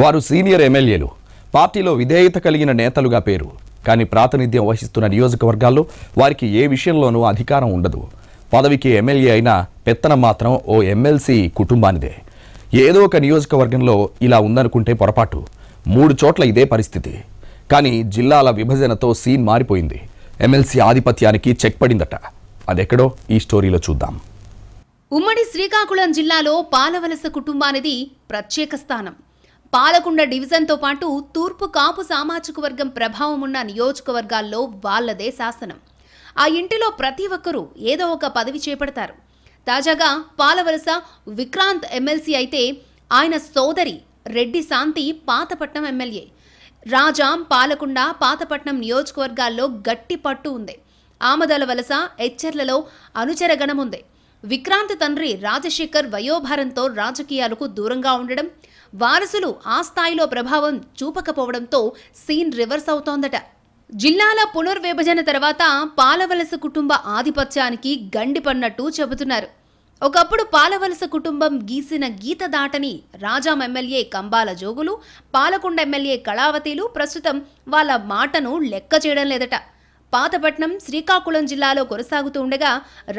వారు సీనియర్ ఎమ్మెల్యేలు పార్టీలో విధేయత కలిగిన నేతలుగా పేరు కానీ ప్రాతినిధ్యం వహిస్తున్న నియోజకవర్గాల్లో వారికి ఏ విషయంలోనూ అధికారం ఉండదు పదవికి ఎమ్మెల్యే అయినా పెత్తనం మాత్రం ఓ ఎమ్మెల్సీ కుటుంబానిదే ఏదో ఒక నియోజకవర్గంలో ఇలా ఉందనుకుంటే పొరపాటు మూడు చోట్ల ఇదే పరిస్థితి కానీ జిల్లాల విభజనతో సీన్ మారిపోయింది ఎమ్మెల్సీ ఆధిపత్యానికి చెక్ పడిందట అదెక్కడో ఈ స్టోరీలో చూద్దాం ఉమ్మడి శ్రీకాకుళం జిల్లాలో పాలవలస కుటుంబానిది ప్రత్యేక స్థానం పాలకొండ డివిజన్తో పాటు తూర్పు కాపు సామాజిక వర్గం ప్రభావం ఉన్న నియోజకవర్గాల్లో వాళ్లదే శాసనం ఆ ఇంటిలో ప్రతి ఒక్కరూ ఏదో ఒక పదవి చేపడతారు తాజాగా పాలవలస విక్రాంత్ ఎమ్మెల్సీ అయితే ఆయన సోదరి రెడ్డి శాంతి పాతపట్నం ఎమ్మెల్యే రాజాం పాలకొండ పాతపట్నం నియోజకవర్గాల్లో గట్టి పట్టు ఉంది ఆమదల వలస హెచ్చర్లలో అనుచరగణముంది విక్రాంత్ తండ్రి రాజశేఖర్ వయోభారంతో రాజకీయాలకు దూరంగా ఉండడం వారసులు ఆ స్థాయిలో ప్రభావం చూపకపోవడంతో సీన్ రివర్స్ అవుతోందట జిల్లాల పునర్విభజన తర్వాత పాలవలస కుటుంబ ఆధిపత్యానికి గండిపన్నట్టు చెబుతున్నారు ఒకప్పుడు పాలవలస కుటుంబం గీసిన గీత దాటని రాజాం ఎమ్మెల్యే కంబాల జోగులు పాలకొండ ఎమ్మెల్యే కళావతిలు ప్రస్తుతం వాళ్ళ మాటను లెక్క చేయడం లేదట పాతపట్నం శ్రీకాకుళం జిల్లాలో కొనసాగుతూ ఉండగా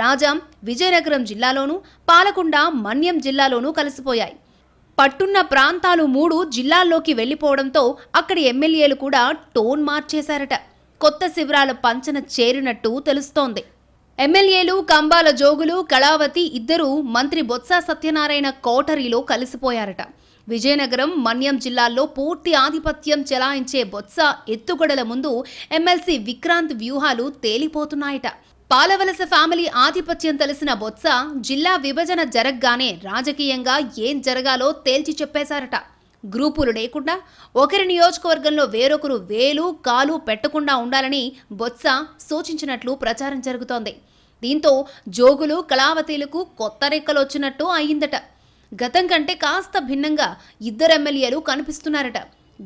రాజాం విజయనగరం జిల్లాలోనూ పాలకొండ మన్యం జిల్లాలోనూ కలిసిపోయాయి పట్టున్న ప్రాంతాలు మూడు జిల్లాల్లోకి వెళ్లిపోవడంతో అక్కడి ఎమ్మెల్యేలు కూడా టోన్ మార్చేశారట కొత్త శిబిరాల పంచన చేరినట్టు తెలుస్తోంది ఎమ్మెల్యేలు కంబాల జోగులు కళావతి ఇద్దరూ మంత్రి బొత్స సత్యనారాయణ కోటరీలో కలిసిపోయారట విజయనగరం మన్యం జిల్లాల్లో పూర్తి ఆధిపత్యం చెలాయించే బొత్స ఎత్తుగడల ముందు ఎమ్మెల్సీ విక్రాంత్ వ్యూహాలు తేలిపోతున్నాయట పాలవలస ఫ్యామిలీ ఆధిపత్యం తెలిసిన బొత్స జిల్లా విభజన జరగగానే రాజకీయంగా ఏం జరగాలో తేల్చి చెప్పేశారట గ్రూపులు లేకుండా ఒకరి నియోజకవర్గంలో వేరొకరు వేలు కాలు పెట్టకుండా ఉండాలని బొత్స సూచించినట్లు ప్రచారం జరుగుతోంది దీంతో జోగులు కళావతీలకు కొత్త రెక్కలొచ్చినట్టు అయిందట గతం కంటే కాస్త భిన్నంగా ఇద్దరు ఎమ్మెల్యేలు కనిపిస్తున్నారట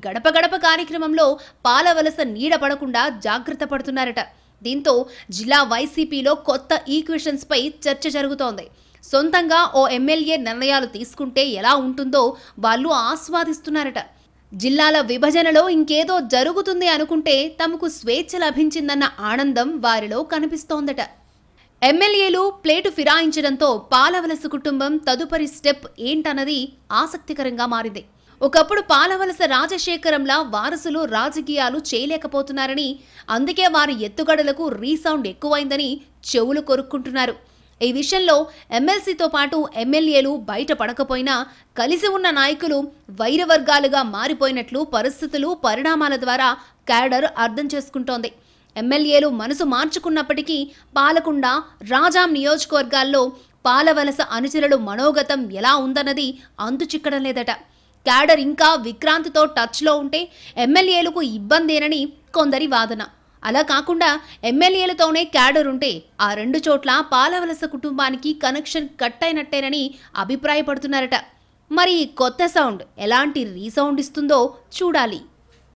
గడప గడప కార్యక్రమంలో పాలవలస నీడ పడకుండా జాగ్రత్త పడుతున్నారట దీంతో జిల్లా వైసీపీలో కొత్త ఈక్వేషన్స్పై చర్చ జరుగుతోంది సొంతంగా ఓ ఎమ్మెల్యే నిర్ణయాలు తీసుకుంటే ఎలా ఉంటుందో వాళ్ళు ఆస్వాదిస్తున్నారట జిల్లాల విభజనలో ఇంకేదో జరుగుతుంది అనుకుంటే తమకు స్వేచ్ఛ లభించిందన్న ఆనందం వారిలో కనిపిస్తోందట ఎమ్మెల్యేలు ప్లేటు ఫిరాయించడంతో పాలవలస కుటుంబం తదుపరి స్టెప్ ఏంటన్నది ఆసక్తికరంగా మారింది ఒకప్పుడు పాలవలస రాజశేఖరంలా వారసులు రాజకీయాలు చేయలేకపోతున్నారని అందుకే వారి ఎత్తుగడలకు రీసౌండ్ ఎక్కువైందని చెవులు కొరుక్కుంటున్నారు ఈ విషయంలో ఎమ్మెల్సీతో పాటు ఎమ్మెల్యేలు బయటపడకపోయినా కలిసి ఉన్న నాయకులు వైరవర్గాలుగా మారిపోయినట్లు పరిస్థితులు పరిణామాల ద్వారా క్యాడర్ అర్థం చేసుకుంటోంది ఎమ్మెల్యేలు మనసు మార్చుకున్నప్పటికీ పాలకొండ రాజాం నియోజకవర్గాల్లో పాలవలస అనుచరులు మనోగతం ఎలా ఉందన్నది చిక్కడం లేదట క్యాడర్ ఇంకా విక్రాంతితో టచ్లో ఉంటే ఎమ్మెల్యేలకు ఇబ్బందేనని కొందరి వాదన అలా కాకుండా ఎమ్మెల్యేలతోనే క్యాడర్ ఉంటే ఆ రెండు చోట్ల పాలవలస కుటుంబానికి కనెక్షన్ కట్ అయినట్టేనని అభిప్రాయపడుతున్నారట మరి కొత్త సౌండ్ ఎలాంటి రీసౌండ్ ఇస్తుందో చూడాలి